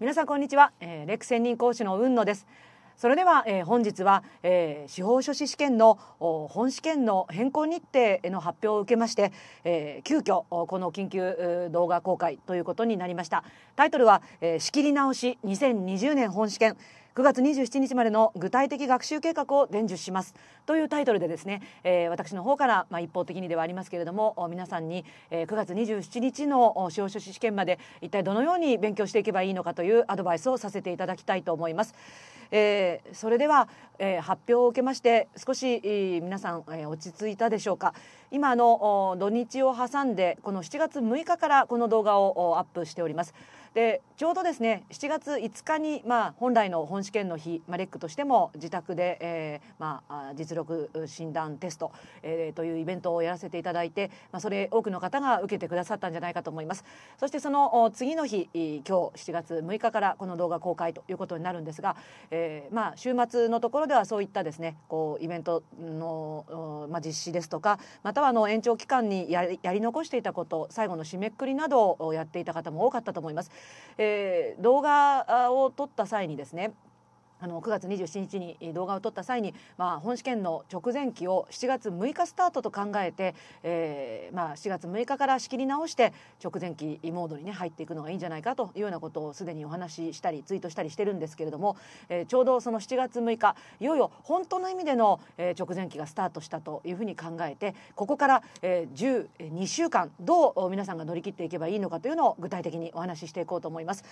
皆さんこんにちは、えー、レク専任講師の雲野ですそれでは、えー、本日は、えー、司法書士試験の本試験の変更日程への発表を受けまして、えー、急遽この緊急動画公開ということになりましたタイトルは、えー、仕切り直し2020年本試験9月27日までの具体的学習計画を伝授しますというタイトルでですね、えー、私の方から、まあ、一方的にではありますけれども皆さんに、えー、9月27日の司法書士試験まで一体どのように勉強していけばいいのかというアドバイスをさせていただきたいと思います。えー、それでは、えー、発表を受けまして少し、皆さん、えー、落ち着いたでしょうか今の土日を挟んでこの7月6日からこの動画をアップしております。でちょうどですね7月5日に、まあ、本来の本試験の日、まあ、レックとしても自宅で、えーまあ、実力診断テスト、えー、というイベントをやらせていただいて、まあ、それ多くの方が受けてくださったんじゃないかと思いますそしてその次の日今日7月6日からこの動画公開ということになるんですが、えーまあ、週末のところではそういったですねこうイベントの、まあ、実施ですとかまたはあの延長期間にやりやり残していたこと最後の締めくくりなどをやっていた方も多かったと思います。えー、動画を撮った際にですねあの9月27日に動画を撮った際に、まあ、本試験の直前期を7月6日スタートと考えて、えーまあ、7月6日から仕切り直して直前期モードに、ね、入っていくのがいいんじゃないかというようなことをすでにお話ししたりツイートしたりしてるんですけれども、えー、ちょうどその7月6日いよいよ本当の意味での、え直前期がスタートしたというふうに考えてここから、え12週間どう皆さんが乗り切っていけばいいのかというのを具体的にお話ししていこうと思います。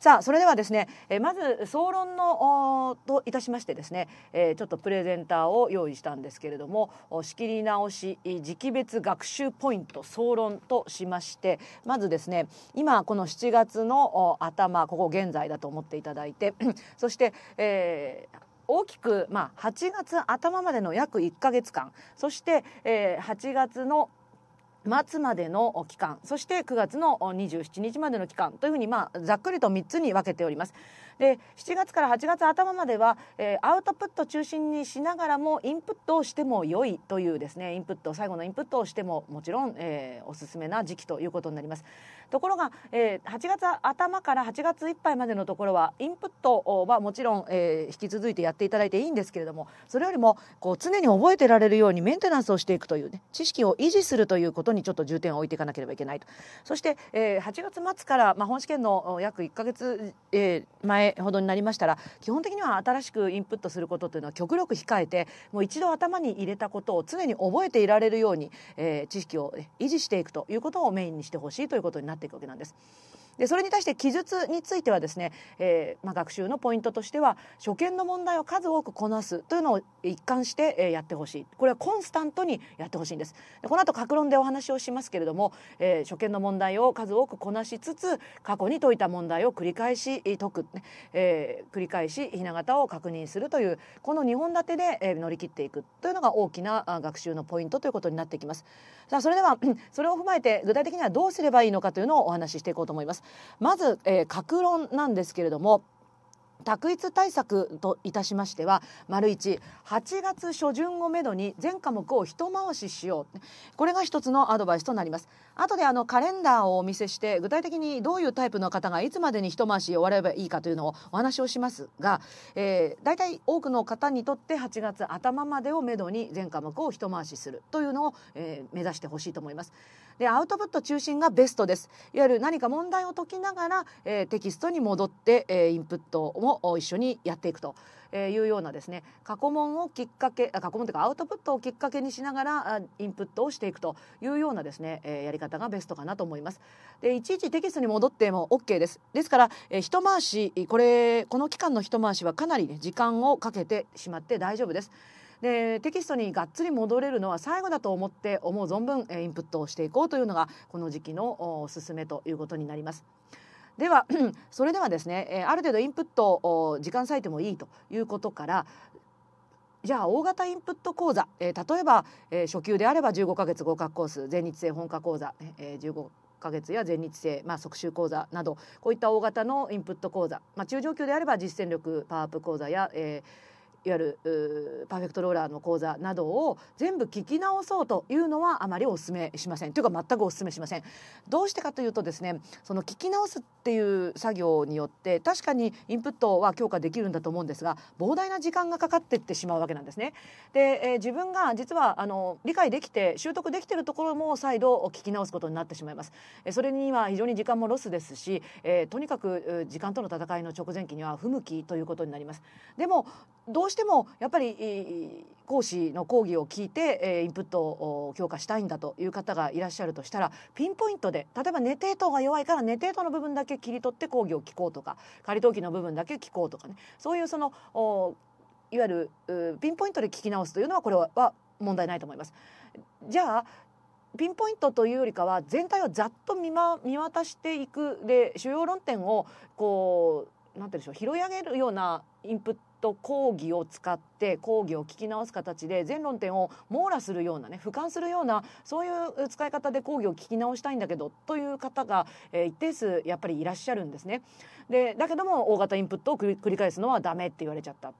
さあそれではですね、えまず総論のといたしましてですね、えー、ちょっとプレゼンターを用意したんですけれども仕切り直し時期別学習ポイント総論としましてまずですね今この7月の頭ここ現在だと思っていただいて そして、えー、大きく、まあ、8月頭までの約1か月間そして、えー、8月の末までの期間そして9月の27日までの期間というふうに、まあ、ざっくりと3つに分けております。で7月から8月頭までは、えー、アウトプット中心にしながらもインプットをしても良いというですねインプット最後のインプットをしてももちろん、えー、おすすめな時期ということになります。ところが、えー、8月頭から8月いっぱいまでのところはインプットはもちろん、えー、引き続いてやっていただいていいんですけれどもそれよりもこう常に覚えてられるようにメンテナンスをしていくという、ね、知識を維持するということにちょっと重点を置いていかなければいけないとそして、えー、8月末から、まあ、本試験の約1か月、えー、前ほどになりましたら基本的には新しくインプットすることというのは極力控えてもう一度頭に入れたことを常に覚えていられるように、えー、知識を、ね、維持していくということをメインにしてほしいということになってっていくわけなんです。でそれに対して記述についてはですね、えーまあ、学習のポイントとしては初見の問題を数多くこなすというのを一貫してやってほしいこれはコンスタントにやってほしいんですでこの後格論でお話をしますけれども、えー、初見の問題を数多くこなしつつ過去に解いた問題を繰り返し解く、ねえー、繰り返しひな形を確認するというこの2本立てで、え乗り切っていくというのが大きな学習のポイントということになってきますさあそれでは それを踏まえて具体的にはどうすればいいのかというのをお話ししていこうと思いますまず、えー、格論なんですけれども択一対策といたしましては丸1 8月初旬をめどに全科目を一回ししようこれが一つのアドバイスとなります後であのカレンダーをお見せして具体的にどういうタイプの方がいつまでに一回し終わればいいかというのをお話をしますが、えー、大体多くの方にとって8月頭までをめどに全科目を一回しするというのを、えー、目指してほしいと思いますでアウトプット中心がベストですいわゆる何か問題を解きながら、えー、テキストに戻って、えー、インプットも一緒にやっていくとえいうようなですね過去問をきっかけ過去問というかアウトプットをきっかけにしながらインプットをしていくというようなですね、えやり方がベストかなと思います。でいちいちテキストに戻っても OK です。ですから、え一回しこれこの期間の一回しはかなり、ね、時間をかけてしまって大丈夫です。でテキストにがっつり戻れるのは最後だと思って思う存分インプットをしていこうというのがこの時期のおすすめということになります。では それではですね、ある程度インプット時間割いてもいいということからじゃあ大型インプット講座、えー、例えば、えー、初級であれば15ヶ月合格コース全日制本科講座、えー、15ヶ月や全日制、まあ、即習講座などこういった大型のインプット講座、まあ、中上級であれば実践力パワーアップ講座や、えーいわゆるパーフェクトローラーの講座などを全部聞き直そうというのはあまりお勧めしませんというか全くお勧めしません。どうしてかというとですねその聞き直すっていう作業によって確かにインプットは強化できるんだと思うんですが膨大な時間がかかってってしまうわけなんですね。で、えー、自分が実はあの理解できて習得できているところも再度聞き直すことになってしまいます。えそれには非常に時間もロスですし、えー、とにかく時間との戦いの直前期には不向きということになります。でもどうしてもやっぱり講師の講義を聞いて、えインプットを強化したいんだという方がいらっしゃるとしたらピンポイントで例えば寝て当が弱いから寝て当の部分だけ切り取って講義を聞こうとか仮登記の部分だけ聞こうとかねそういうそのいわゆるピンポイントで聞き直すというのはこれは問題ないと思います。じゃあピンポイントというよりかは全体をざっと見,、ま、見渡していくで主要論点をこうなんていうんでしょう拾い上げるようなインプットと講義を使って講義を聞き直す形で全論点を網羅するようなね俯瞰するようなそういう使い方で講義を聞き直したいんだけどという方が、え一定数やっぱりいらっしゃるんですね。でだけども大型インプットを繰り返すのはダメって言われちゃった。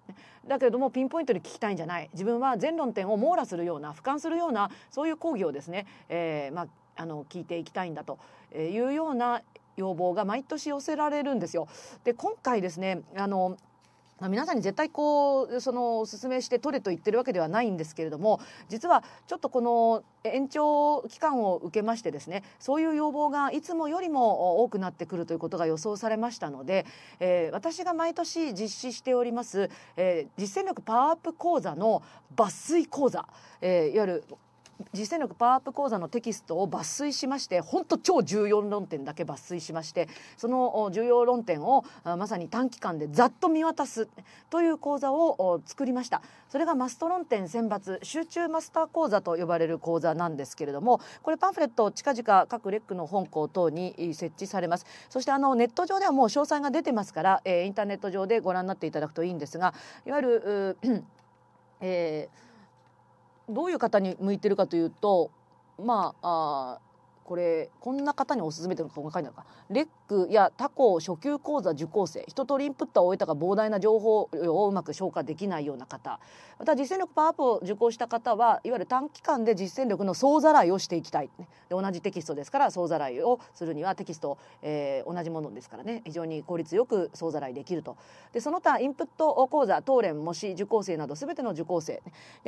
だけどもピンポイントで聞きたいんじゃない自分は全論点を網羅するような俯瞰するようなそういう講義をですね、えー、まああの聞いていきたいんだというような要望が毎年寄せられるんですよ。で今回ですねあのまあ、皆さんに絶対こうそのおすすめして取れと言ってるわけではないんですけれども実はちょっとこの延長期間を受けましてですねそういう要望がいつもよりも多くなってくるということが予想されましたので、えー、私が毎年実施しております、えー、実践力パワーアップ講座の抜粋講座、えー、いわゆる実践力パワーアップ講座のテキストを抜粋しまして本当超重要論点だけ抜粋しましてその重要論点をまさに短期間でざっと見渡すという講座を作りましたそれがマスト論点選抜集中マスター講座と呼ばれる講座なんですけれどもこれパンフレット近々各レックの本校等に設置されますそしてあのネット上ではもう詳細が出てますから、えインターネット上でご覧になっていただくといいんですがいわゆる、えーどういう方に向いてるかというとまああこれこんな方におすすめというのが書いてあるのか劣クや他校初級講座受講生一通りインプットを終えたが膨大な情報をうまく消化できないような方また実践力パワーアップを受講した方はいわゆる短期間で実践力の総ざらいをしていきたい、で同じテキストですから総ざらいをするにはテキスト、えー、同じものですからね非常に効率よく総ざらいできるとでその他インプット講座当連模試受講生など全ての受講生、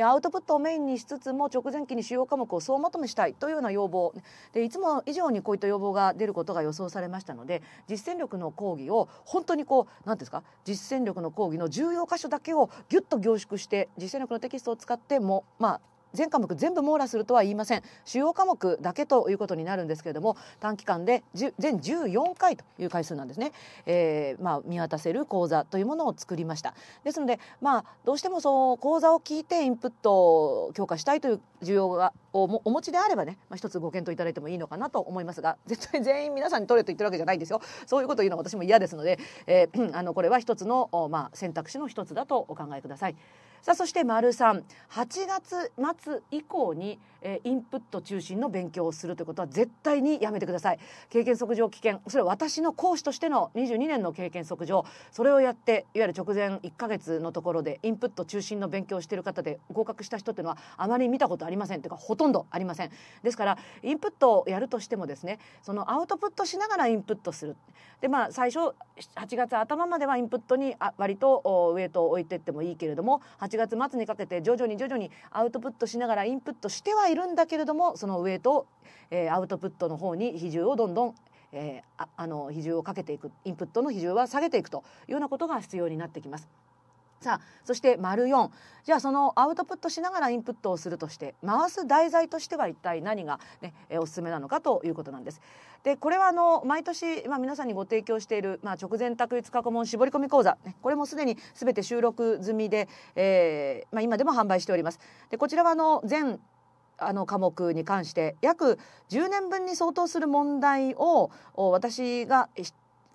アウトプットをメインにしつつも直前期に主要科目を総まとめしたいというような要望でいつも以上にこういった要望が出ることが予想されましたのでで実践力の講義を本当にこう何ですか実践力の講義の重要箇所だけをギュッと凝縮して実践力のテキストを使ってもまあ全科目全部網羅するとは言いません主要科目だけということになるんですけれども短期間で全14回という回数なんですね、えー、まあ、見渡せる講座というものを作りましたですので、まあ、どうしてもその講座を聞いてインプットを強化したいという需要がおお持ちであればね、まあ、一つご検討いただいてもいいのかなと思いますが絶対全員皆さんに取れと言ってるわけじゃないんですよそういうこと言うのは私も嫌ですので、えー、あのこれは一つの、まあ、選択肢の一つだとお考えください。さあそして丸三、八月末以降に、えー、インプット中心の勉強をするということは絶対にやめてください経験則上危険それは私の講師としての二十二年の経験則上それをやっていわゆる直前一ヶ月のところでインプット中心の勉強をしている方で合格した人というのはあまり見たことありませんというかほとんどありませんですからインプットをやるとしてもですねそのアウトプットしながらインプットするでまあ最初八月頭まではインプットに割とウエイトを置いてってもいいけれども8 8月末にかけて徐々に徐々にアウトプットしながらインプットしてはいるんだけれどもそのウエイトえー、アウトプットの方に比重をどんどんえー、ああの比重をかけていくインプットの比重は下げていくというようなことが必要になってきます。さあそして丸4じゃあそのアウトプットしながらインプットをするとして回す題材としては一体何がね、えおすすめなのかということなんです。でこれはあの毎年、まあ、皆さんにご提供している、まあ、直前択一過去問絞り込み講座、ね、これもすでに全て収録済みで、えーまあ、今でも販売しております。でこちらはあの全あの科目に関して約10年分に相当する問題を私が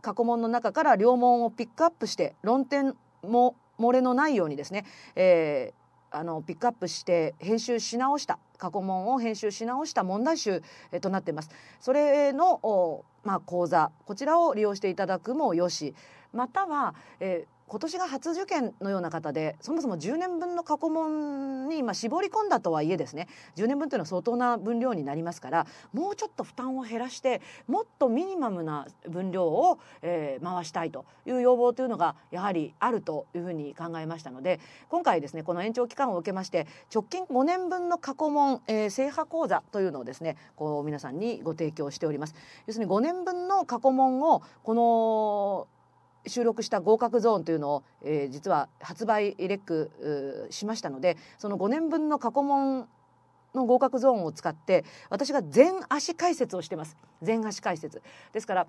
過去問の中から両問をピックアップして論点も漏れのないようにですね、えー、あのピックアップして編集し直した過去問を編集し直した問題集となっています。それの、まあ、講座こちらを利用していただくもよしまたは、えー今年が初受験のような方でそもそも10年分の過去問に今絞り込んだとはいえですね10年分というのは相当な分量になりますからもうちょっと負担を減らしてもっとミニマムな分量を、えー、回したいという要望というのがやはりあるというふうに考えましたので今回ですねこの延長期間を受けまして直近5年分の過去問、えー、制覇講座というのをですねこう皆さんにご提供しております。要するに5年分の過去問をこの収録した合格ゾーンというのを、えー、実は発売レックしましたのでその5年分の過去問の合格ゾーンを使って私が全足解説をしてます全足解説ですから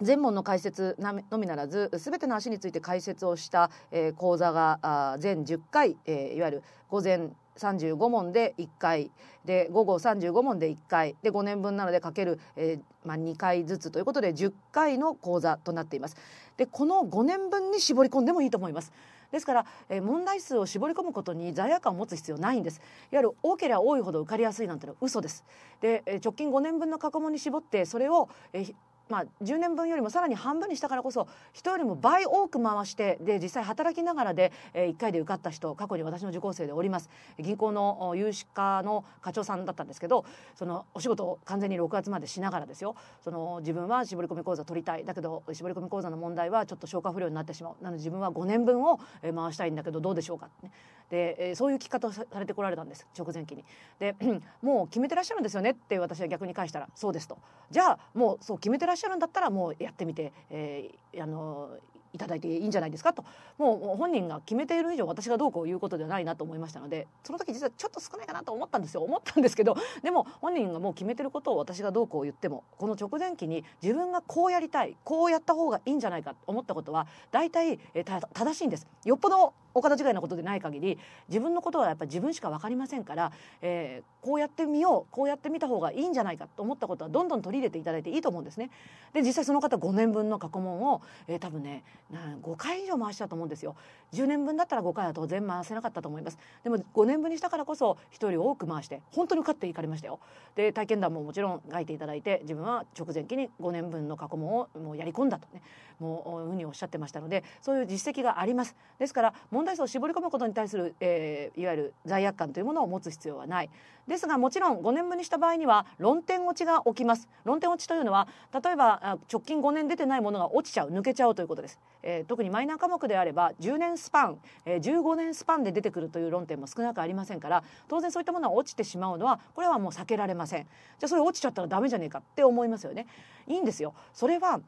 全問の解説のみならず全ての足について解説をした、えー、講座があ全10回、えー、いわゆる午前35問で1回で午後35問で1回で5年分なのでかける、えー、まあ、2回ずつということで10回の講座となっています。でこの5年分に絞り込んでもいいと思います。ですから、えー、問題数を絞り込むことに罪悪感を持つ必要ないんですいわゆる多ければ多いほど受かりやすいなんてのは嘘ですで、えー、直近5年分の過去問に絞ってそれを、えーまあ、10年分よりもさらに半分にしたからこそ人よりも倍多く回してで実際働きながらで、えー、1回で受かった人過去に私の受講生でおります銀行の融資課の課長さんだったんですけどそのお仕事を完全に6月までしながらですよその自分は絞り込み講座取りたいだけど絞り込み講座の問題はちょっと消化不良になってしまうなので自分は5年分を回したいんだけどどうでしょうかって、ね、で、えー、そういう聞き方をされてこられたんです直前期に。で もう決めてらっしゃるんですよねって私は逆に返したらそうですとじゃあもうそう決めてらっしゃるんだったらもうやってみて、えー、あのいただいていいんじゃないですかともう本人が決めている以上私がどうこう言うことではないなと思いましたのでその時実はちょっと少ないかなと思ったんですよ思ったんですけどでも本人がもう決めてることを私がどうこう言ってもこの直前期に自分がこうやりたいこうやった方がいいんじゃないかと思ったことは大体正しいんです。よっぽどお方違いなことでない限り自分のことはやっぱ自分しか分かりませんから、えー、こうやってみようこうやってみた方がいいんじゃないかと思ったことはどんどん取り入れていただいていいと思うんですね。で実際その方5年分の過去問を、えー、多分ねな5回以上回したと思うんですよ10年分だったら5回は当然回せなかったと思いますでも5年分にしたからこそ1人多く回して本当に勝っていかれましたよで体験談ももちろん書いていただいて自分は直前期に5年分の過去問をもうやり込んだとねもうふうにおっしゃってましたのでそういう実績がありますですから問題数を絞り込むことに対する、えー、いわゆる罪悪感というものを持つ必要はないですがもちろん5年分にした場合には論点落ちが起きます論点落ちというのは例えば直近5年出てないものが落ちちゃう抜けちゃうということですえー、特にマイナー科目であれば10年スパン、えー、15年スパンで出てくるという論点も少なくありませんから当然そういったものは落ちてしまうのはこれはもう避けられませんじゃあそれ落ちちゃったらダメじゃねえかって思いますよねいいんですよそれは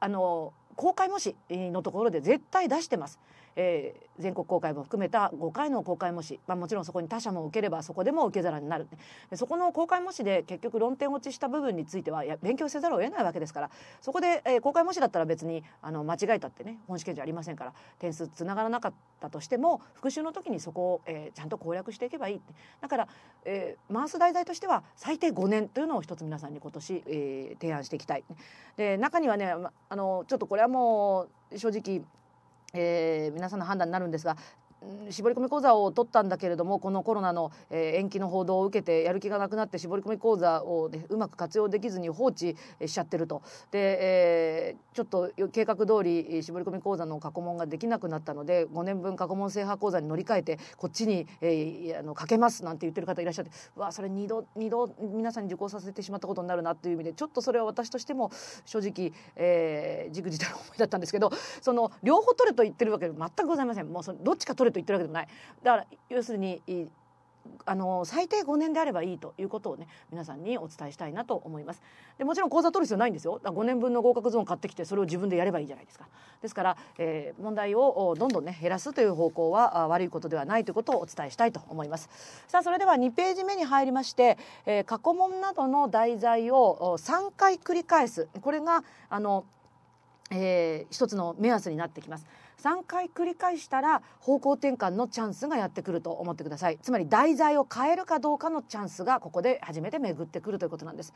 あの公開模試のところで絶対出してますえー、全国公開も含めた5回の公開模試、まあ、もちろんそこに他社も受ければそこでも受け皿になるそこの公開模試で結局論点落ちした部分については勉強せざるを得ないわけですからそこで、えー、公開模試だったら別にあの間違えたってね本試験じゃありませんから点数つながらなかったとしても復習の時にそこを、えー、ちゃんと攻略していけばいいだから、えー、回す題材としては最低5年というのを一つ皆さんに今年、えー、提案していきたい。で中にはねあのちょっとこれはもう正直えー、皆さんの判断になるんですが絞り込み講座を取ったんだけれどもこのコロナの、延期の報道を受けてやる気がなくなって絞り込み講座を、ね、うまく活用できずに放置しちゃってるとで、えー、ちょっと計画通り絞り込み講座の過去問ができなくなったので5年分過去問制覇講座に乗り換えてこっちに、えー、あのかけますなんて言ってる方いらっしゃってわそれ2度2度皆さんに受講させてしまったことになるなっていう意味でちょっとそれは私としても正直、えー、じくじたる思いだったんですけどその両方取れと言ってるわけで全くございません。もうそのどっちか取れと言ってるわけでもないだから要するにあの最低5年であればいいということをね皆さんにお伝えしたいなと思いますでもちろん講座取る必要ないんですよだ5年分の合格ゾーン買ってきてそれを自分でやればいいじゃないですかですから、えー、問題をどんどんね減らすという方向は悪いことではないということをお伝えしたいと思いますさあそれでは2ページ目に入りまして、えー、過去問などの題材を3回繰り返すこれがあの、えー、一つの目安になってきます3回繰り返したら方向転換のチャンスがやってくると思ってくださいつまり題材を変えるかどうかのチャンスがここで初めて巡ってくるということなんです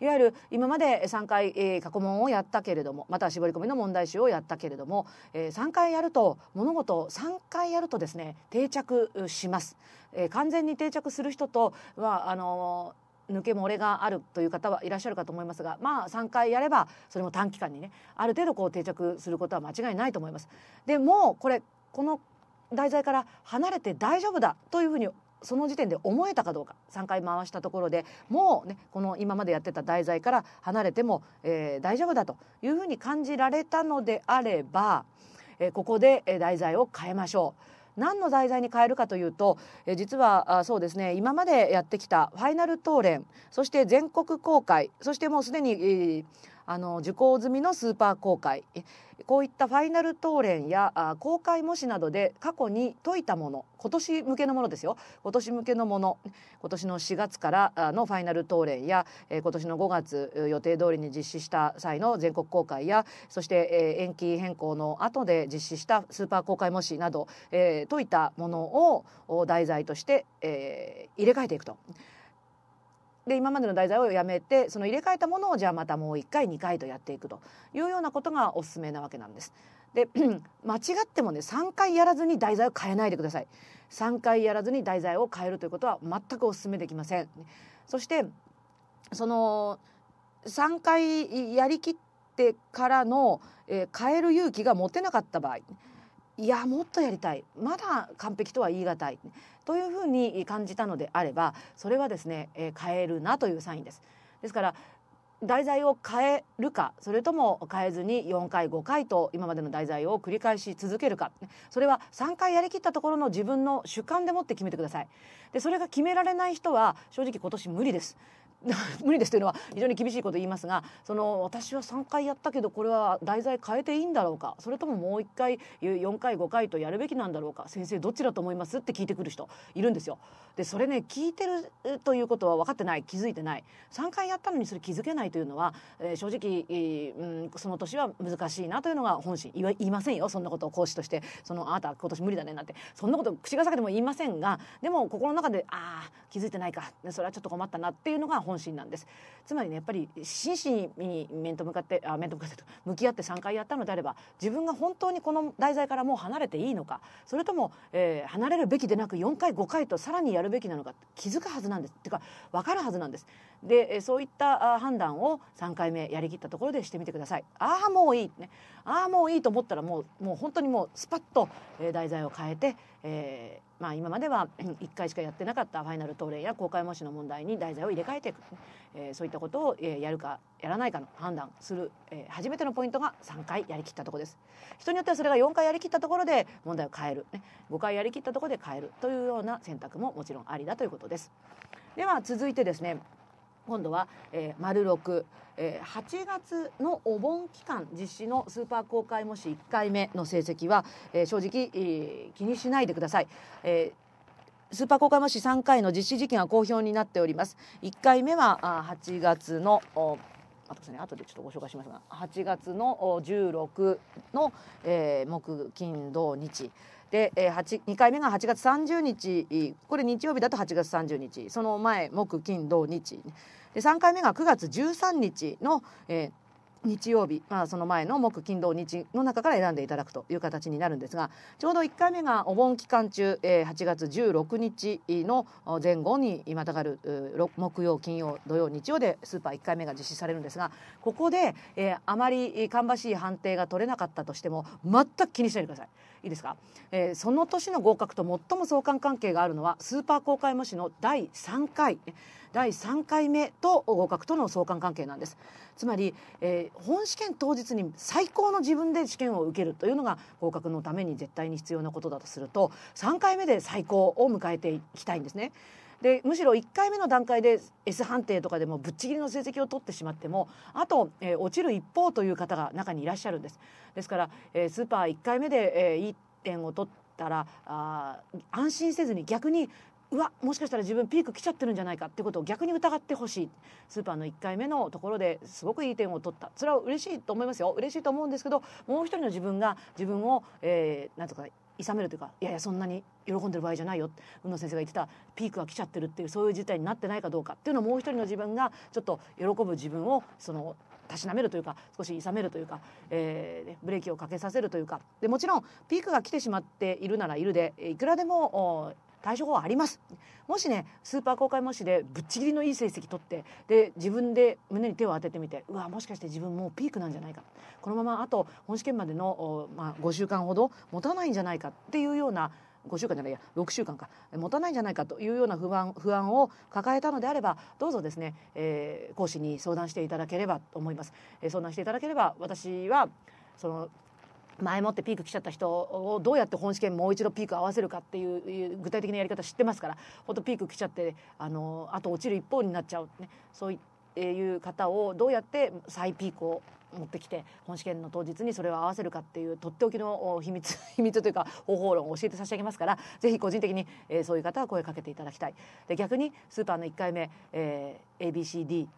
いわゆる今まで3回、えー、過去問をやったけれどもまたは絞り込みの問題集をやったけれども、えー、3回やると物事を3回やるとですね定着します、えー、完全に定着する人とはあのー抜け漏れがあるという方はいらっしゃるかと思いますがまあ3回やればそれも短期間にねある程度こう定着することは間違いないと思います。でもこれこの題材から離れて大丈夫だというふうにその時点で思えたかどうか3回回したところでもうねこの今までやってた題材から離れても、えー、大丈夫だというふうに感じられたのであれば、えー、ここで題材を変えましょう。何の題材に変えるかというと、実はそうですね今までやってきたファイナルレン、そして全国公開そしてもうすでに、あの受講済みのスーパー公開こういったファイナル答練や公開模試などで過去に解いたもの今年向けのものですよ今年向けのもの今年の4月からのファイナル答練や今年の5月予定通りに実施した際の全国公開やそして延期変更の後で実施したスーパー公開模試など解いたものを題材として入れ替えていくと。で今までの題材をやめてその入れ替えたものをじゃあまたもう1回2回とやっていくというようなことがおすすめなわけなんです。で 間違ってもね3回やらずに題材を変えないでください。3回やらずに題材を変えるということは全くお勧めできません。そしてその3回やりきってからの、えー、変える勇気が持てなかった場合いやもっとやりたいまだ完璧とは言い難いというふうに感じたのであればそれはですね、え変えるなというサインです。ですから題材を変えるかそれとも変えずに4回5回と今までの題材を繰り返し続けるかそれは3回やりきったところの自分の主観でもって決めてくださいでそれが決められない人は正直今年無理です 無理ですというのは非常に厳しいこと言いますがその私は3回やったけどこれは題材変えていいんだろうかそれとももう1回4回5回とやるべきなんだろうか先生どっちだと思いますって聞いてくる人いるんですよ。でそれね聞いてるということは分かってない気づいてない3回やったのにそれ気づけないというのは、えー、正直、えー、うん、その年は難しいなというのが本心言いませんよそんなことを講師としてそのあなた今年無理だねなんてそんなこと口が裂けても言いませんがでも心の中でああ気づいてないかそれはちょっと困ったなっていうのが本本心なんです。つまりねやっぱり真摯に面と向かってあ面と向かって向き合って3回やったのであれば自分が本当にこの題材からもう離れていいのかそれとも、えー、離れるべきでなく4回5回とさらにやるべきなのか気づくはずなんですっていうか分かるはずなんです。でそういった判断を3回目やりきったところでしてみてください。ああもういい、ね、ああもういいと思ったらもうもう本当にもうスパッと題材を変えて、えーまあ、今までは1回しかやってなかったファイナルトレーや公開模試の問題に題材を入れ替えていく、えー、そういったことを、えやるかやらないかの判断する、えー、初めてのポイントが3回やりきったところです人によってはそれが4回やりきったところで問題を変える、ね、5回やりきったところで変えるというような選択ももちろんありだということですでは続いてですね今度は、えー、丸六、えー、8月のお盆期間実施のスーパー公開模試1回目の成績は、えー、正直、えー、気にしないでください。えースーパー公開模試3回の実施時期が公表になっております。1回目は8月の私ね後でちょっとご紹介しますが8月の16の、えー、木金土日、で、え2回目が8月30日これ日曜日だと8月30日その前木金土日で3回目が9月13日の、えー、日曜日、まあ、その前の木金土日の中から選んでいただくという形になるんですがちょうど1回目がお盆期間中、え8月16日の前後にまたがる木曜金曜土曜日曜でスーパー1回目が実施されるんですがここで、えあまり芳しい判定が取れなかったとしても全く気にしないでください。いいですか、えー、その年の合格と最も相関関係があるのはスーパー公開模試の第3回第3回目と合格との相関関係なんですつまり、えー、本試験当日に最高の自分で試験を受けるというのが合格のために絶対に必要なことだとすると3回目で最高を迎えていきたいんですね。でむしろ1回目の段階で S 判定とかでもぶっちぎりの成績を取ってしまってもあと、えー、落ちる一方という方が中にいらっしゃるんです。ですから、えー、スーパー1回目で、えー、いい点を取ったらあ安心せずに逆にうわもしかしたら自分ピーク来ちゃってるんじゃないかってことを逆に疑ってほしいスーパーの1回目のところですごくいい点を取ったそれは嬉しいと思いますよ嬉しいと思うんですけどもう一人の自分が自分を、えー、なんとか諌めるというかいやいやそんなに喜んでる場合じゃないよ宇野先生が言ってたピークが来ちゃってるっていうそういう事態になってないかどうかっていうのをもう一人の自分がちょっと喜ぶ自分をそのたしなめるというか少し諌めるというか、えー、ブレーキをかけさせるというかでもちろんピークが来てしまっているならいるでいくらでも対処法はありますもしねスーパー公開模試でぶっちぎりのいい成績取ってで自分で胸に手を当ててみてうわもしかして自分もうピークなんじゃないかこのままあと本試験までの、まあ、5週間ほど持たないんじゃないかっていうような5週間じゃないや6週間か持たないんじゃないかというような不安不安を抱えたのであればどうぞですね、えー、講師に相談していただければと思います、えー、相談していただければ私はその前もってピーク来ちゃった人をどうやって本試験もう一度ピーク合わせるかっていう具体的なやり方知ってますからほんとピーク来ちゃってあのあと落ちる一方になっちゃう、ね、そういう方をどうやって再ピークを持ってきて本試験の当日にそれを合わせるかっていうとっておきの秘密 秘密というか方法論を教えて差し上げますからぜひ個人的に、えそういう方は声かけていただきたいで逆にスーパーの1回目、えー、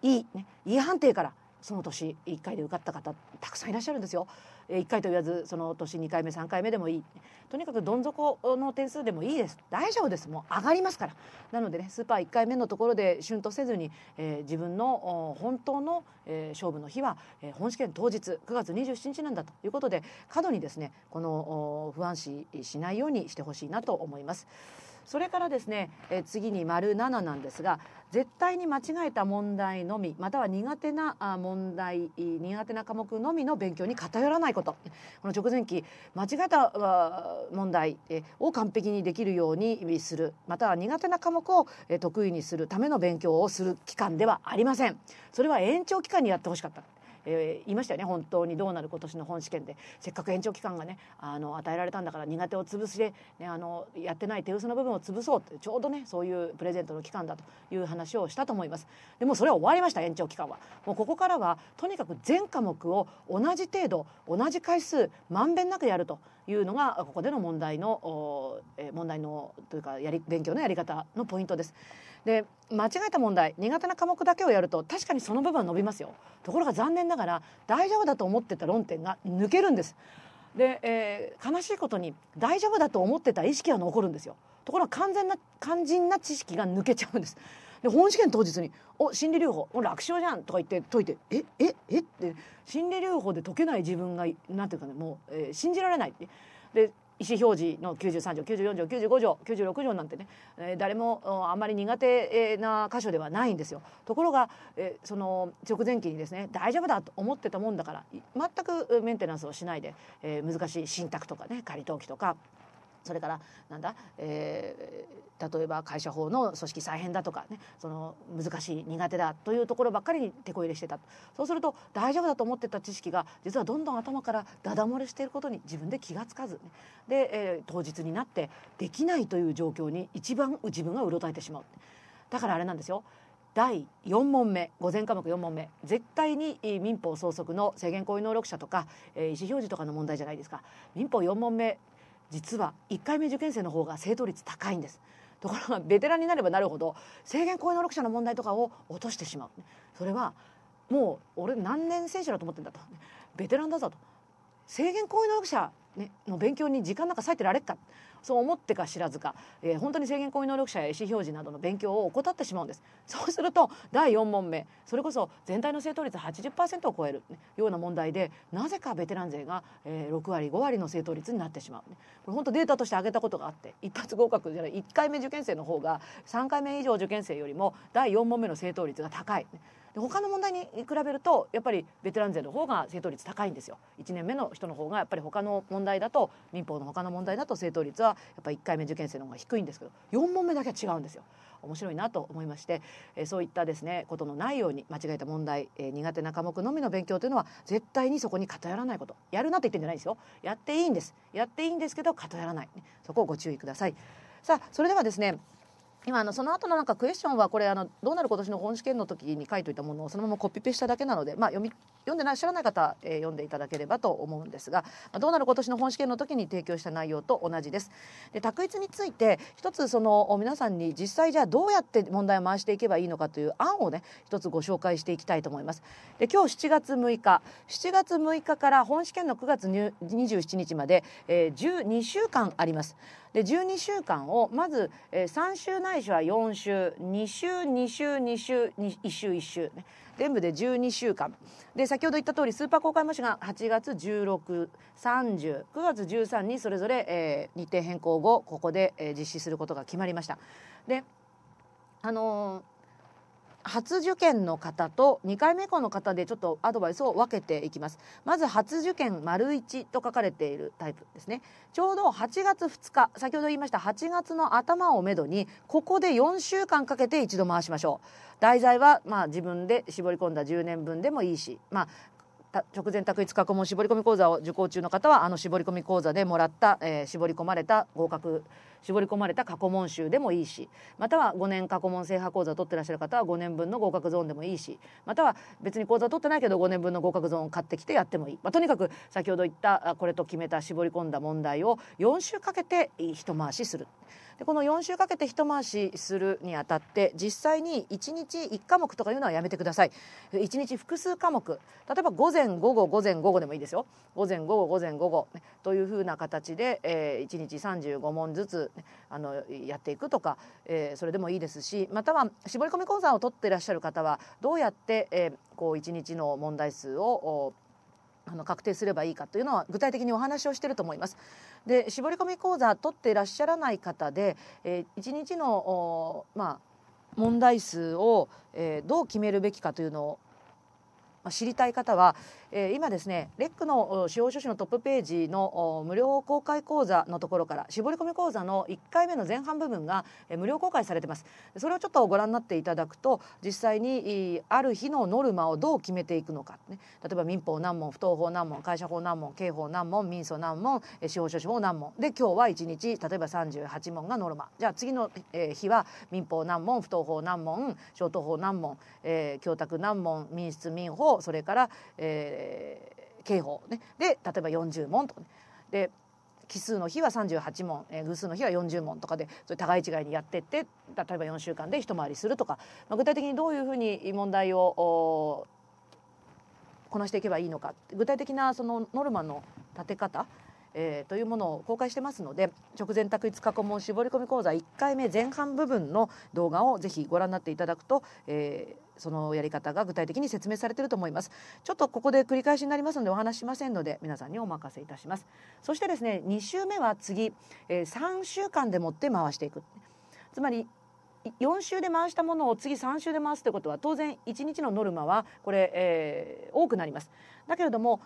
ABCDE、ね、E 判定から「その年1回で受かった方たくさんいらっしゃるんですよ。1回と言わずその年2回目3回目でもいいとにかくどん底の点数でもいいです大丈夫ですもう上がりますからなのでねスーパー1回目のところでシュンとせずに、えー、自分の本当の、えー、勝負の日は、えー、本試験当日9月27日なんだということで過度にですねこの不安視しないようにしてほしいなと思います。それからですね、え次に丸7なんですが絶対に間違えた問題のみまたは苦手なあ問題苦手な科目のみの勉強に偏らないことこの直前期間違えた問題えを完璧にできるようにするまたは苦手な科目をえ得意にするための勉強をする期間ではありませんそれは延長期間にやってほしかったえー、言いましたよね本当にどうなる今年の本試験でせっかく延長期間がねあの与えられたんだから苦手を潰して、ね、あのやってない手薄の部分を潰そうってちょうどねそういうプレゼントの期間だという話をしたと思います。でもそれは終わりました延長期間はもうここからはとにかく全科目を同じ程度同じ回数まんべんなくやるというのがここでの問題の、えー、問題のというかやり勉強のやり方のポイントです。で間違えた問題苦手な科目だけをやると確かにその部分は伸びますよところが残念ながら大丈夫だと思ってた論点が抜けるんですで、えー、悲しいことに大丈夫だと思ってた意識は残るんですよところが完全な肝心な知識が抜けちゃうんですで本試験当日に「お心理療法楽勝じゃん」とか言って解いて「えええって心理療法で解けない自分がなんていうかねもう、えー、信じられないってで意思表示の93条94条95条96条なんてね、えー、誰もあんまり苦手な箇所ではないんですよところが、えー、その直前期にですね大丈夫だと思ってたもんだから全くメンテナンスをしないで、えー、難しい信託とかね仮登記とかそれからなんだ、えー、例えば会社法の組織再編だとかねその難しい苦手だというところばっかりに手こ入れしてたそうすると大丈夫だと思ってた知識が実はどんどん頭からダダ漏れしていることに自分で気が付かず、ね、で、えー、当日になってできないという状況に一番自分がうろたえてしまう。だからあれなんですよ第4問目午前科目4問目絶対に民法総則の制限行為能力者とか、えー、意思表示とかの問題じゃないですか民法4問目実は1回目受験生の方が正答率高いんですところがベテランになればなるほど制限行為能力者の問題とかを落としてしまうそれはもう俺何年選手だと思ってんだとベテランだぞと制限行為能力者、ね、の勉強に時間なんか割いてられっかそう思ってか知らずか、えー、本当に制限行為能力者や意思表示などの勉強を怠ってしまうんです そうすると第4問目それこそ全体の正答率80%を超える、ね、ような問題でなぜかベテラン勢が、えー、6割5割の正答率になってしまう、これ本当データとして挙げたことがあって一発合格じゃない1回目受験生の方が3回目以上受験生よりも第4問目の正答率が高い。で他の問題に比べるとやっぱりベテラン勢の方が正答率高いんですよ1年目の人の方がやっぱり他の問題だと民法の他の問題だと正答率はやっぱ1回目受験生の方が低いんですけど4問目だけは違うんですよ。面白いなと思いまして、えそういったですねことのないように間違えた問題、え苦手な科目のみの勉強というのは絶対にそこに偏らないことやるなって言ってんじゃないですよやっていいんですやっていいんですけど偏らない、そこをご注意くださいさあそれではですね今あのその後のなんかクエスチョンはこれあのどうなる今年の本試験の時に書いといたものをそのままコピペしただけなので、まあ、読み読んでない知らない方、えー、読んでいただければと思うんですが、まあ、どうなる今年の本試験の時に提供した内容と同じです。で越について一つその皆さんに実際じゃあどうやって問題を回していけばいいのかという案をね一つご紹介していきたいと思います。で今日7月6日7月6日から本試験の9月27日まで、えー、12週間あります。で12週間をまず、えー、3週ないしは4週2週2週2週1週1週、ね、全部で12週間で先ほど言った通りスーパー公開模試が8月1630、9月13にそれぞれ、えー、日程変更後ここで、えー、実施することが決まりました。であのー初受験の方と2回目以降の方でちょっとアドバイスを分けていきますまず初受験丸1と書かれているタイプですねちょうど8月2日先ほど言いました8月の頭をめどにここで4週間かけて一度回しましょう題材はまあ自分で絞り込んだ10年分でもいいしまあ直前択一過去問絞り込み講座を受講中の方はあの絞り込み講座でもらった、えー、絞り込まれた合格絞り込まれた過去問集でもいいしまたは5年過去問制覇講座を取ってらっしゃる方は5年分の合格ゾーンでもいいしまたは別に講座を取ってないけど5年分の合格ゾーンを買ってきてやってもいい、まあ、とにかく先ほど言ったこれと決めた絞り込んだ問題を4週かけて一回しする。でこの4週かけて一回しするにあたって実際に1日1科目とかいうのはやめてください1日複数科目例えば午前午後午前午後でもいいですよ午前午後午前午後、ね、というふうな形で、えー、1日35問ずつ、ね、あのやっていくとか、えー、それでもいいですしまたは絞り込み講座を取っていらっしゃる方はどうやって、えー、こう1日の問題数をあの確定すればいいかというのは具体的にお話をしてると思います。で絞り込み講座取っていらっしゃらない方で、えー、1日のまあ、問題数を、えー、どう決めるべきかというのを、まあ、知りたい方は、え今ですねレックの司法書士のトップページの無料公開講座のところから絞り込み講座の1回目の前半部分が、え無料公開されてますそれをちょっとご覧になっていただくと実際にある日のノルマをどう決めていくのか、ね、例えば民法何問不当法何問会社法何問刑法何問民訴何問司法書士法何問で今日は1日例えば38問がノルマじゃあ次の、日は民法何問不当法何問消灯法何問、えー、供託何問民室民法それから、えーえー、刑法、ね、で例えば40問とかねで奇数の日は38問、えー、偶数の日は40問とかでそれ互い違いにやってって例えば4週間で一回りするとか、まあ、具体的にどういうふうに問題をこなしていけばいいのか具体的なそのノルマの立て方えー、というものを公開してますので直前択一過去問絞り込み講座1回目前半部分の動画をぜひご覧になっていただくと、えそのやり方が具体的に説明されていると思いますちょっとここで繰り返しになりますのでお話しませんので皆さんにお任せいたしますそしてですね2週目は次、えー、3週間でもって回していくつまり4週で回したものを次3週で回すということは当然1日のノルマはこれ、えー、多くなりますだけれども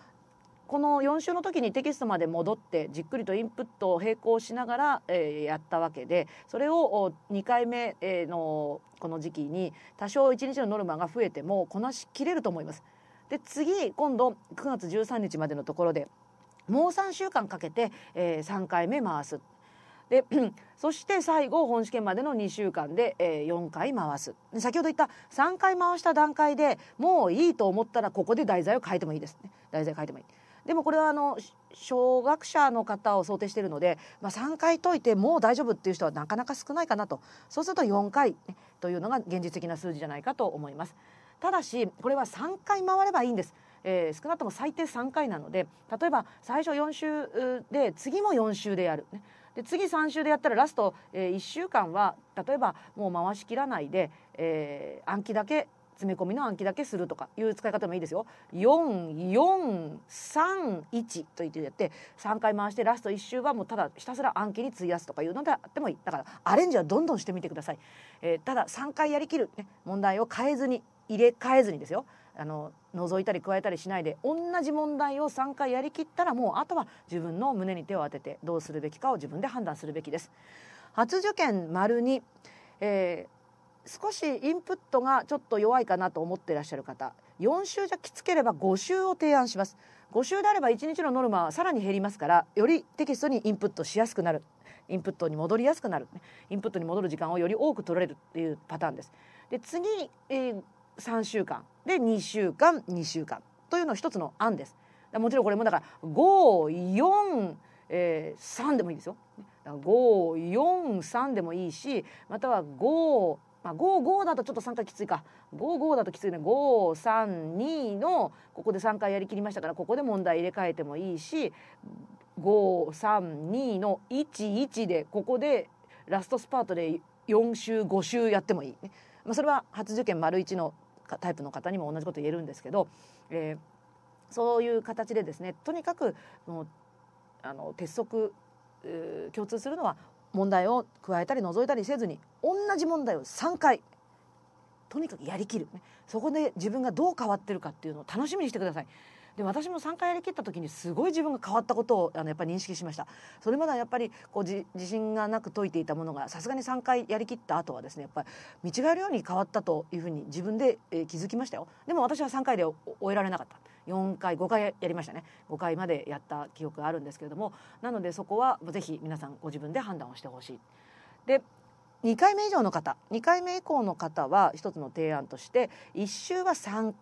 この4週の時にテキストまで戻ってじっくりとインプットを並行しながら、えー、やったわけでそれを2回目のこの時期に多少1日のノルマが増えてもこなしきれると思います。で次今度9月13日までのところでもう3週間かけて、えー、3回目回す。で そして最後本試験までの2週間で、えー、4回回す先ほど言った3回回した段階でもういいと思ったらここで題材を変えてもいいですね題材変えてもいいでもこれはあの小学者の方を想定しているので、まあ、3回解いてもう大丈夫っていう人はなかなか少ないかなとそうすると4回、というのが現実的な数字じゃないかと思います。ただしこれは3回回ればいいんです。えー、少なくとも最低3回なので例えば最初4週で次も4週でやる、ね、で次3週でやったらラスト、え1週間は例えばもう回しきらないで、えー、暗記だけ詰め込みの暗記だけするとかいう使い方もいいですよ。4431と言ってやって3回回してラスト1周はもうただひたすら暗記に費やすとかいうのであってもいい。だからアレンジはどんどんしてみてください。えー、ただ3回やりきる、ね、問題を変えずに入れ替えずにですよあの覗いたり加えたりしないで同じ問題を3回やりきったらもうあとは自分の胸に手を当ててどうするべきかを自分で判断するべきです。初受験丸2、えー少しインプットがちょっと弱いかなと思っていらっしゃる方4週じゃきつければ5週を提案します5週であれば1日のノルマはさらに減りますからよりテキストにインプットしやすくなるインプットに戻りやすくなるインプットに戻る時間をより多く取られるっていうパターンです。で次、えー、3週間で2週間2週間というのを一つの案です。もちろんこれもだから543、えでもいいですよ。543でもいいしまたは5まあ、55だとちょっと3回きついか55だときついね532のここで3回やりきりましたからここで問題入れ替えてもいいし532の11でここでラストスパートで4週5週やってもいい、まあ、それは初受験丸1のタイプの方にも同じこと言えるんですけど、えー、そういう形でですねとにかくあの鉄則共通するのは問題を加えたり除いたりせずに同じ問題を3回とにかくやりきるそこで自分がどう変わってるかっていうのを楽しみにしてくださいで私も3回やりきった時にすごい自分が変わったことをあのやっぱり認識しましたそれまではやっぱりこうじ自信がなく解いていたものがさすがに3回やりきった後はですねやっぱり見違えるように変わったというふうに自分で、えー、気づきましたよでも私は3回で終えられなかった4回5回やりましたね5回までやった記憶があるんですけれどもなのでそこはぜひ皆さんご自分で判断をしてほしい。で2回目以上の方2回目以降の方は一つの提案として1週は 3,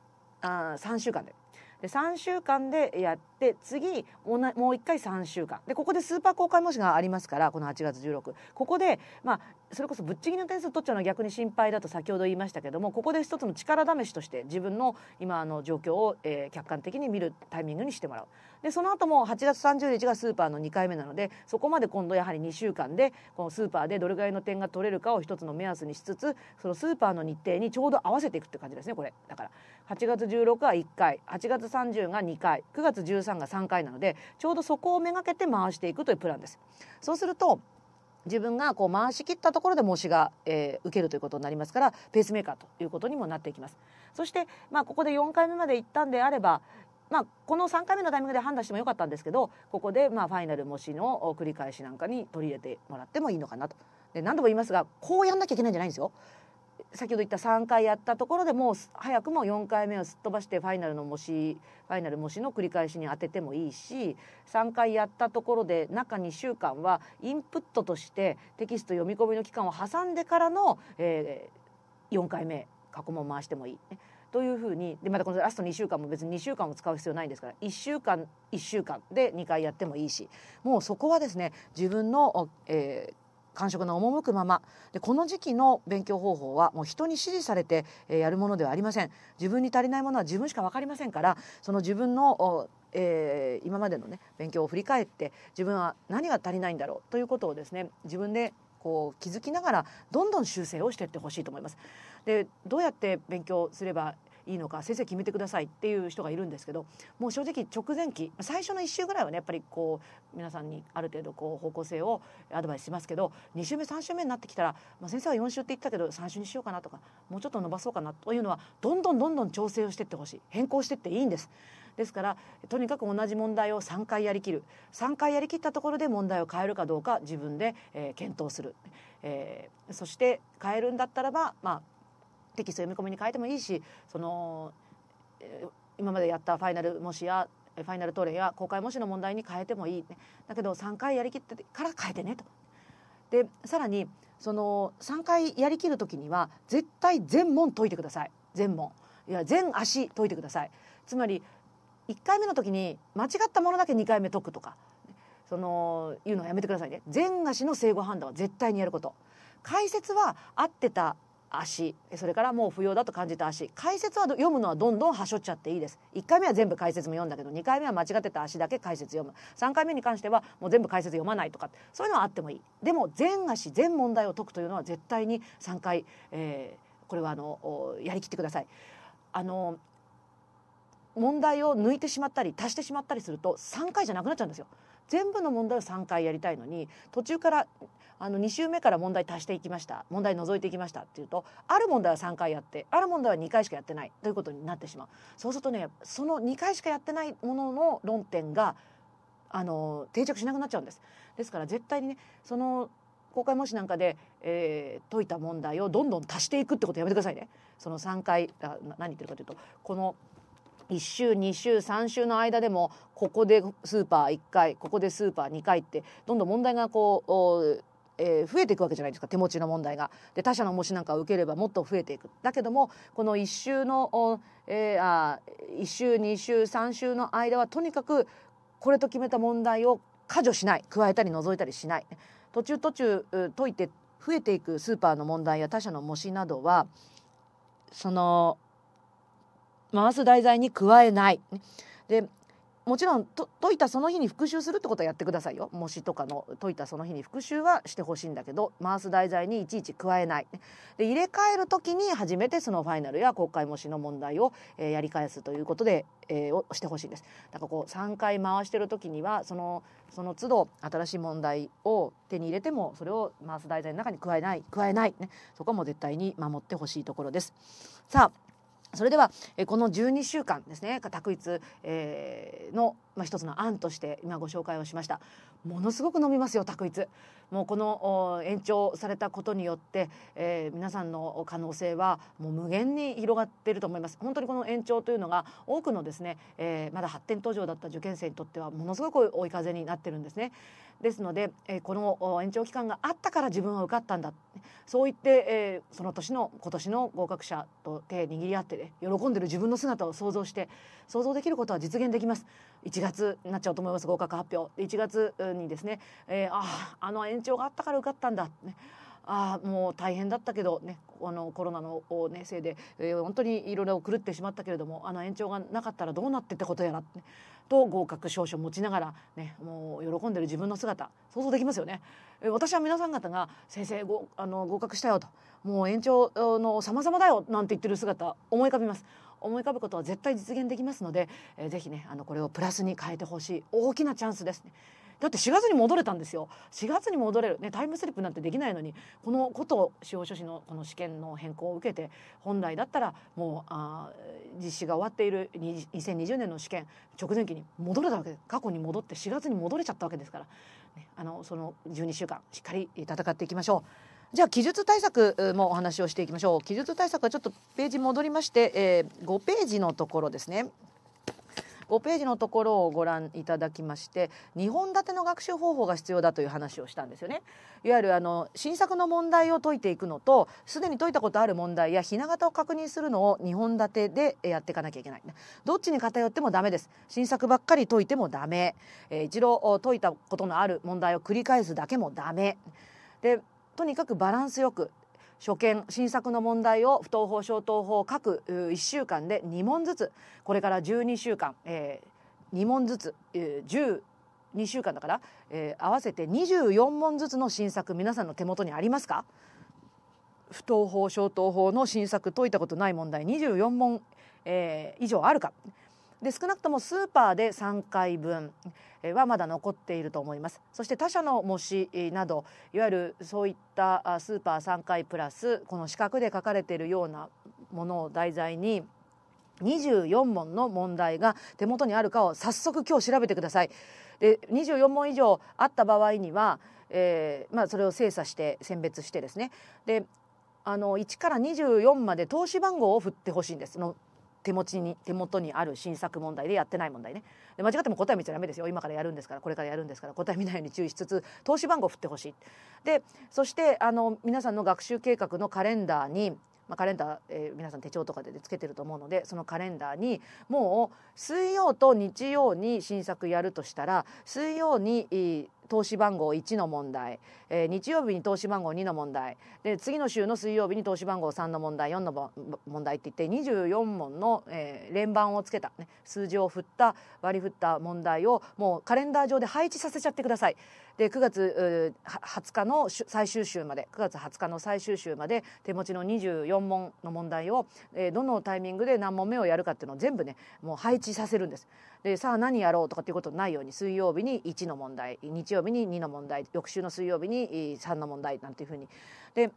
あ3週間でで3週間でやってで次もう1回3週間でここでスーパー公開模試がありますからこの8月16ここで、まあ、それこそぶっちぎりの点数取っちゃうのは逆に心配だと先ほど言いましたけどもここで一つの力試しとして自分の今の状況を、えー、客観的に見るタイミングにしてもらうでその後も8月30日がスーパーの2回目なのでそこまで今度やはり2週間でこのスーパーでどれぐらいの点が取れるかを一つの目安にしつつそのスーパーの日程にちょうど合わせていくって感じですねこれだから8月16は1回8月30が2回9月13 3が3回なのでちょうどそこをめがけて回していくというプランです。そうすると自分がこう回しきったところで模試が、えー、受けるということになりますからペースメーカーということにもなっていきます。そして、まあ、ここで4回目まで行ったんであればまあ、この3回目のタイミングで判断してもよかったんですけどここでまあファイナル模試の繰り返しなんかに取り入れてもらってもいいのかなとで何度も言いますがこうやんなきゃいけないんじゃないんですよ。先ほど言った3回やったところでもう早くも4回目をすっ飛ばしてファイナルの模試ファイナル模試の繰り返しに当ててもいいし3回やったところで中2週間はインプットとしてテキスト読み込みの期間を挟んでからの、えー、4回目過去問回してもいい。というふうにでまたこのラスト2週間も別に2週間も使う必要ないんですから1週間1週間で2回やってもいいしもうそこはですね自分の、えー、感触の赴くままでこの時期の勉強方法はもう人に指示されてやるものではありません自分に足りないものは自分しか分かりませんからその自分のえー、今までのね勉強を振り返って自分は何が足りないんだろうということをですね自分でこう気づきながらどんどん修正をしていってほしいと思います。でどうやって勉強すればいいのか先生決めてくださいっていう人がいるんですけどもう正直直前期最初の1週ぐらいはねやっぱりこう皆さんにある程度こう方向性をアドバイスしますけど2週目3週目になってきたら、まあ、先生は4週って言ったけど3週にしようかなとかもうちょっと伸ばそうかなというのはどんどんどんどん調整をしていってほしい変更していっていいんです。ですからとにかく同じ問題を3回やりきる3回やりきったところで問題を変えるかどうか自分で、えー、検討する、えー、そして変えるんだったらば、まあ、テキスト読み込みに変えてもいいしその今までやったファイナル模試やファイナルトレイや公開模試の問題に変えてもいい、ね、だけど3回やりきってから変えてねと。でさらにその3回やりきる時には絶対全問解いてください全問いや全足解いてくださいつまり1回目の時に間違ったものだけ2回目解くとかそのいうのはやめてくださいね全足の正誤判断は絶対にやること解説は合ってた足それからもう不要だと感じた足解説は読むのはどんどんはしょっちゃっていいです1回目は全部解説も読んだけど2回目は間違ってた足だけ解説読む3回目に関してはもう全部解説読まないとかそういうのはあってもいいでも全足全問題を解くというのは絶対に3回、えー、これはあのやりきってください。あの問題を抜いてしまったり足してしまったりすると3回じゃなくなっちゃうんですよ。全部の問題を3回やりたいのに途中からあの2週目から問題足していきました問題除いていきましたっていうとある問題は3回やってある問題は2回しかやってないということになってしまうそうするとねその2回しかやってないものの論点があの定着しなくなっちゃうんですですから絶対にねその公開模試なんかで、えー、解いた問題をどんどん足していくってことやめてくださいねその3回あ何言ってるかというとこの1週2週3週の間でもここでスーパー1回ここでスーパー2回ってどんどん問題がこうえー、増えていくわけじゃないですか手持ちの問題が。で他者の模試なんかを受ければもっと増えていく。だけどもこの1週の、えー、あ1週2週3週の間はとにかくこれと決めた問題を解除しない加えたり除いたりしない。途中途中解いて増えていくスーパーの問題や他者の模試などはその回す題材に加えない。でもちろんと解いたその日に復習するってことはやってくださいよ模試とかの解いたその日に復習はしてほしいんだけど回す題材にいちいち加えないで入れ替える時に初めてそのファイナルや公開模試の問題を、えー、やり返すということで、えー、をしてほしいんですだからこう3回回してる時にはそのその都度新しい問題を手に入れてもそれを回す題材の中に加えない加えない、ね、そこも絶対に守ってほしいところですさあそれではこの12週間ですね択一、の、まあ、一つの案として今ご紹介をしましたものすごく伸びますよ択一もうこの延長されたことによって、え皆さんの可能性はもう無限に広がっていると思います本当にこの延長というのが多くのですね、えまだ発展途上だった受験生にとってはものすごく追い風になってるんですねですので、えー、この延長期間があったから自分は受かったんだそう言って、えー、その年の今年の合格者と手握り合って、ね、喜んでる自分の姿を想像して想像できることは実現できます1月になっちゃうと思います合格発表1月にですね、えー、ああの延長があったから受かったんだ、ね、ああもう大変だったけどねあのコロナの、ね、せいで、えー、本当にいろいろ狂ってしまったけれどもあの延長がなかったらどうなってってことやらって、ね、と合格証書を持ちながら、ね、もう喜んでる自分の姿想像できますよね。私は皆さん方が「先生ごあの合格したよ」と「もう延長の様々だよ」なんて言ってる姿思い浮かびます。思い浮かぶことは絶対実現できますので、えー、ぜひねあのこれをプラスに変えてほしい大きなチャンスですね。だって4月に戻れたんですよ4月に戻れる、ね、タイムスリップなんてできないのにこのこと司法書士のこの試験の変更を受けて本来だったらもうあ実施が終わっている2020年の試験直前期に戻れたわけ過去に戻って4月に戻れちゃったわけですから、ね、あのその12週間しっかり戦っていきましょう。じゃあ記述対策もお話をしていきましょう記述対策はちょっとページ戻りまして、えー、5ページのところですね5ページのところをご覧いただきまして2本立ての学習方法が必要だという話をしたんですよね。いわゆるあの新作の問題を解いていくのとすでに解いたことある問題やひな形を確認するのを2本立てでやっていかなきゃいけない。どっちに偏ってもダメです。新作ばっかり解いてもダメ。えー、一度解いたことのある問題を繰り返すだけもダメ。でとにかくバランスよく初見新作の問題を不当法小当法各1週間で2問ずつこれから12週間、えー、2問ずつ、えー、12週間だから、えー、合わせて24問ずつの新作皆さんの手元にありますか不当法小当法の新作解いたことない問題24問、えー、以上あるかで少なくともスーパーで3回分はまだ残っていると思いますそして他社の模試などいわゆるそういったスーパー3回プラスこの四角で書かれているようなものを題材に24問の問題が手元にあるかを早速今日調べてください。で24問以上あった場合には、えーまあ、それを精査して選別してですねであの1から24まで投資番号を振ってほしいんですの手持ちに手元にある新作問題でやってない問題ねで間違っても答え見ちゃダメですよ今からやるんですからこれからやるんですから答え見ないように注意しつつ投資番号振ってほしいでそしてあの皆さんの学習計画のカレンダーにまあ、カレンダー、えー、皆さん手帳とかでつけてると思うのでそのカレンダーにもう水曜と日曜に新作やるとしたら水曜に投資番号1の問題、えー、日曜日に投資番号2の問題で次の週の水曜日に投資番号3の問題4の問題っていって24問の、えー、連番をつけた、ね、数字を振った割り振った問題をもうカレンダー上で配置させちゃってください。で9月20日の最終週まで9月20日の最終週まで手持ちの24問の問題を、えどのタイミングで何問目をやるかっていうのを全部ねもう配置させるんです。でさあ何やろうとかっていうことないように水曜日に1の問題日曜日に2の問題翌週の水曜日に3の問題なんていうふうに。で、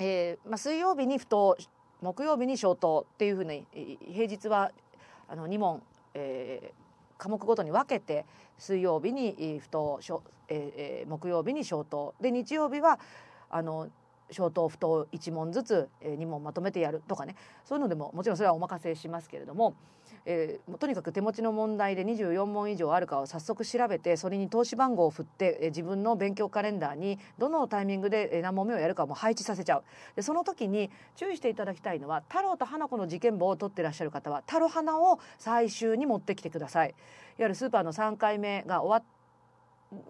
えーまあ、水曜日に不当木曜日に消灯っていうふうに平日はあの2問、えー、科目ごとに分けて水曜日に不当、えー、木曜日に消灯で日曜日はあの消灯不当1問ずつ2問まとめてやるとかねそういうのでももちろんそれはお任せしますけれどもえー、とにかく手持ちの問題で24問以上あるかを早速調べてそれに投資番号を振って、え自分の勉強カレンダーにどのタイミングで何問目をやるかも配置させちゃうでその時に注意していただきたいのは太郎と花子の事件簿を取ってらっしゃる方は太郎花を最終に持ってきてください。いわゆるスーパーの3回目が終わ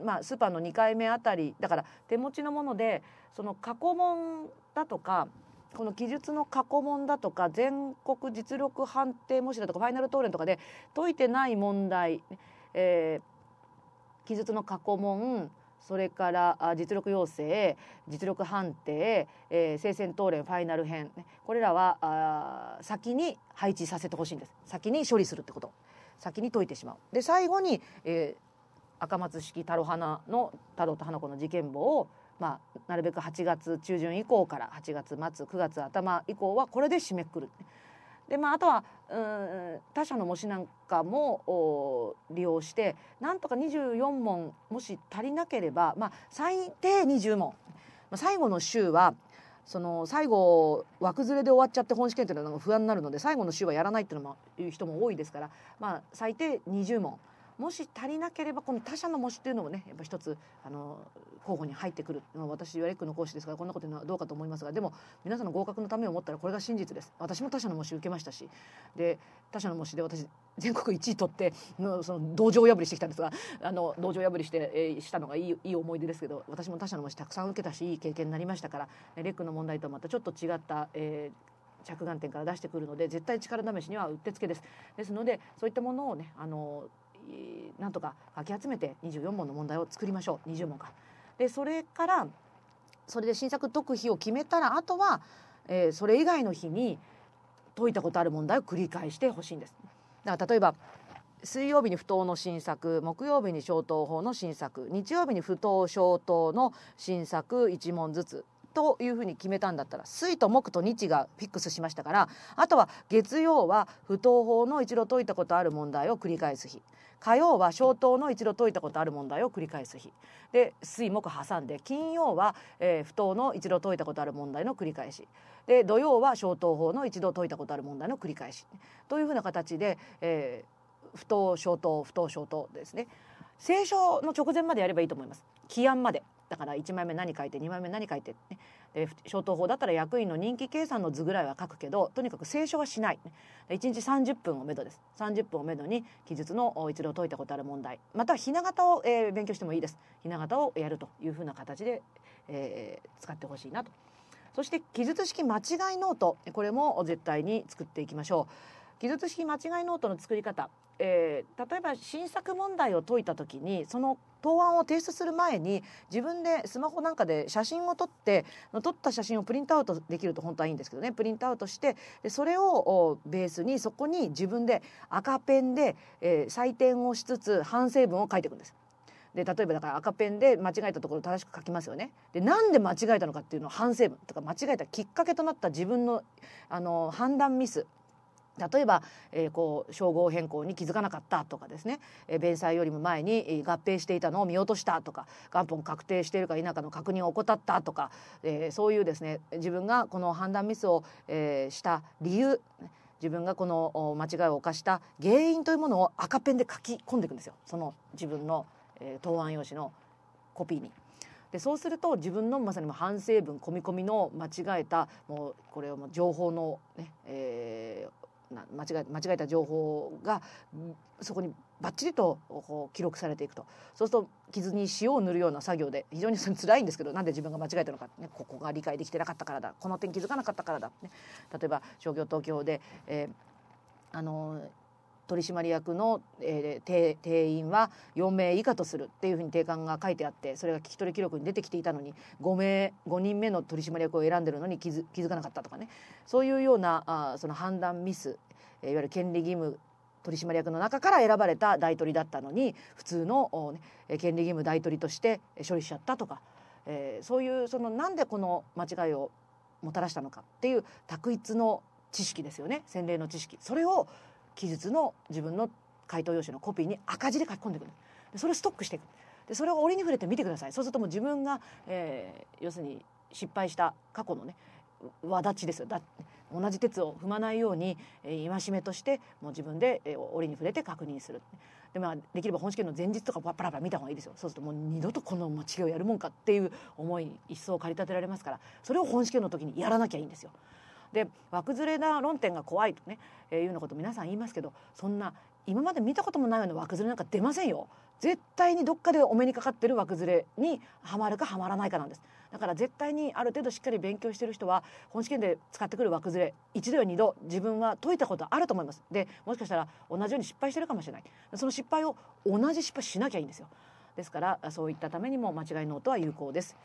まあ、スーパーの2回目あたりだから手持ちのものでその過去問だとかこの記述の過去問だとか全国実力判定模試だとかファイナル討論とかで解いてない問題、えー、記述の過去問それから実力要請実力判定、えー、聖戦討論ファイナル編これらはあ先に配置させてほしいんです先に処理するってこと先に解いてしまう。で最後に、えー、赤松式タロ花の太郎と花子の事件簿をまあ、なるべく8月中旬以降から8月末9月頭以降はこれで締めくくる。でまあ、あとはうん他社の模試なんかも利用してなんとか24問もし足りなければ、まあ、最低20問、まあ、最後の週はその最後枠ずれで終わっちゃって本試験っていうのは不安になるので最後の週はやらないっていうのもいう人も多いですから、まあ、最低20問。もし足りなければこの他者の模試というのもねやっぱ一つあの候補に入ってくる私はレックの講師ですからこんなこと言うのはどうかと思いますがでも皆さんの合格のためを思ったらこれが真実です私も他者の模試受けましたしで他者の模試で私全国1位取ってのその道場破りしてきたんですがあの道場破りして、えー、したのがいいいい思い出ですけど私も他者の模試たくさん受けたしいい経験になりましたからレックの問題とはまたちょっと違った、えー、着眼点から出してくるので絶対力試しにはうってつけです。ですのでそういったものをねあのなんとかかき集めて24問の問題を作りましょう20問か。でそれからそれで新作解く日を決めたらあとは、えー、それ以外の日に解いたことある問題を繰り返してほしいんです。だから例えば水曜日に不当の新作木曜日に消灯法の新作日曜日に不当消灯の新作1問ずつというふうに決めたんだったら水と木と日がフィックスしましたからあとは月曜は不等法の一度解いたことある問題を繰り返す日火曜は小等の一度解いたことある問題を繰り返す日で水木挟んで金曜は、えー、不等の一度解いたことある問題の繰り返しで土曜は小等法の一度解いたことある問題の繰り返しというふうな形で、えー、不等小等不等小等ですね。聖書の直前までやればいいと思います。起案までだから1枚目何書いて2枚目何書いて、ね、で消灯法だったら役員の人気計算の図ぐらいは書くけどとにかく清書はしない、ね、1日30分をめどです30分をめどに記述の一度解いたことある問題またはひな形を、えー、勉強してもいいですひな形をやるというふうな形で、えー、使ってほしいなとそして記述式間違いノートこれも絶対に作っていきましょう記述式間違いノートの作り方えー、例えば新作問題を解いた時にその答案を提出する前に自分でスマホなんかで写真を撮って撮った写真をプリントアウトできると本当はいいんですけどねプリントアウトしてでそれをベースにそこに自分で赤ペンで、えー、採点をしつつ反省文を書いていくんです。で例えばだから赤ペンで間違えたところ正しく書きますよね。でなんで間違えたのかっていうのを反省文とか間違えたきっかけとなった自分のあの判断ミス例えば、えー、こう称号変更に気づかなかったとかですね、えー、弁済よりも前に合併していたのを見落としたとか元本確定しているか否かの確認を怠ったとか、えー、そういうですね自分がこの判断ミスを、えー、した理由自分がこの間違いを犯した原因というものを赤ペンで書き込んでいくんですよその自分の、えー、答案用紙のコピーに。でそうすると自分のまさに反省文込み込みの間違えたもうこれをも情報のね、ねえー、間違間違えた情報がそこにバッチリとこう記録されていくとそうすると傷に塩を塗るような作業で非常にそら辛いんですけどなんで自分が間違えたのか、ね、ここが理解できてなかったからだこの点気づかなかったからだ、ね、例えば商業東京で、えー、あのー取締役の、えー、定員は4名以下とするっていうふうに定款が書いてあってそれが聞き取り記録に出てきていたのに5名5人目の取締役を選んでるのに気づ気づかなかったとかねそういうようなあその判断ミス、えー、いわゆる権利義務取締役の中から選ばれた大取りだったのに普通の、ね、権利義務大取りとして処理しちゃったとか、えー、そういうそのなんでこの間違いをもたらしたのかっていう択一の知識ですよね洗礼の知識それを記述の自分の回答用紙のコピーに赤字で書き込んでくるでそれをストックしていくでそれを折に触れて見てくださいそうするともう自分が、えー、要するに失敗した過去のね輪立ちですよだ同じ鉄を踏まないように、えー、戒めとしてもう自分で、えー、折に触れて確認するで、まあ、できれば本試験の前日とかパラパラ見た方がいいですよそうするともう二度とこの間違いをやるもんかっていう思い一層駆り立てられますからそれを本試験の時にやらなきゃいいんですよ。で枠ずれな論点が怖いとね、えー、いうようなこと皆さん言いますけどそんな今まで見たこともないような枠ずれなんか出ませんよ。絶対にどっかでお目にかかってる枠ずれにはまるかはまらないかなんです。だから絶対にある程度しっかり勉強してる人は本試験で使ってくる枠ずれ一度や二度自分は解いたことあると思います。でもしかしたら同じように失敗してるかもしれない。その失敗を同じ失敗しなきゃいいんですよ。ですからそういったためにも間違いノートは有効です。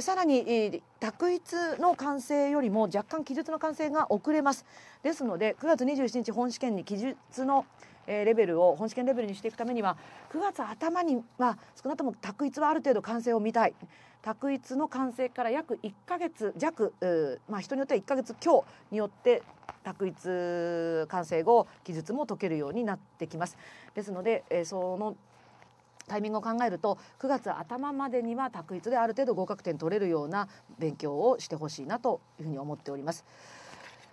さらに択一の完成よりも若干記述の完成が遅れますですので9月27日本試験に記述のレベルを本試験レベルにしていくためには9月頭に、は少なくとも択一はある程度完成を見たい択一の完成から約1か月弱、まあ、人によっては1か月強によって択一完成後記述も解けるようになってきますですので、えそのタイミングを考えると9月頭までには択一である程度合格点取れるような勉強をしてほしいなというふうに思っております。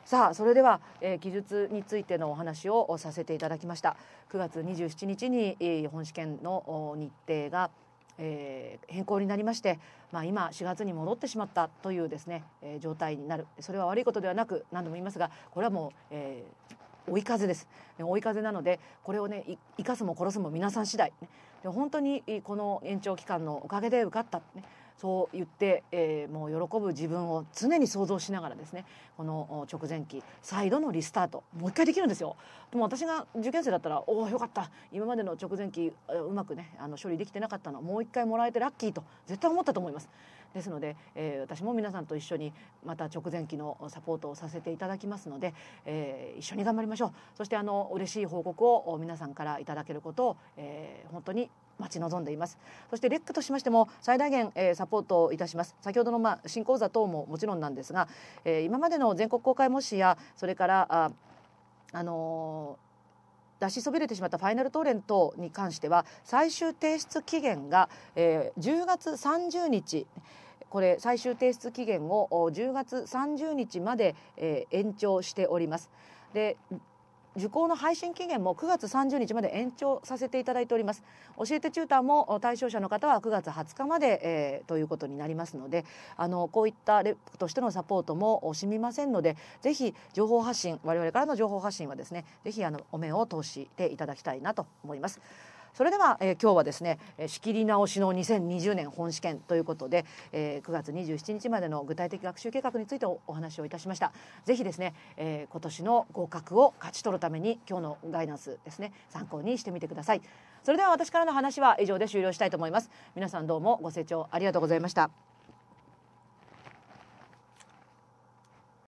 さあそれでは、えー、記述についてのお話をさせていただきました9月27日に、えー、本試験の日程が、えー、変更になりまして、まあ、今4月に戻ってしまったというですね、えー、状態になるそれは悪いことではなく何度も言いますがこれはもう、えー、追い風です、追い風なのでこれをね生かすも殺すも皆さん次第、で本当にこの延長期間のおかげで受かった、ね、そう言って、えー、もう喜ぶ自分を常に想像しながらですねこの直前期再度のリスタートもう一回できるんですよ。でも私が受験生だったらおおよかった今までの直前期うまくねあの処理できてなかったのもう一回もらえてラッキーと絶対思ったと思います。ですので、えー、私も皆さんと一緒にまた直前期のサポートをさせていただきますので、えー、一緒に頑張りましょうそしてあの嬉しい報告を皆さんからいただけることを、えー、本当に待ち望んでいますそしてレックとしましても最大限、えー、サポートいたします先ほどの、まあ、新講座等ももちろんなんですが、えー、今までの全国公開模試やそれからあ、あのー出しそびれてしまったファイナル答練等に関しては最終提出期限が、えー、10月30日これ最終提出期限を10月30日まで、えー、延長しております。で受講の配信期限も9月30日まで延長させていただいております教えてチューターも対象者の方は9月20日まで、えー、ということになりますのであのこういったレプとしてのサポートも惜しみませんのでぜひ情報発信我々からの情報発信はですねぜひあのお面を通していただきたいなと思います。それでは、えー、今日はですねえ仕切り直しの2020年本試験ということで、えー、9月27日までの具体的学習計画についてお話をいたしましたぜひですね、えー、今年の合格を勝ち取るために今日のガイダンスですね参考にしてみてくださいそれでは私からの話は以上で終了したいと思います皆さんどうもご清聴ありがとうございました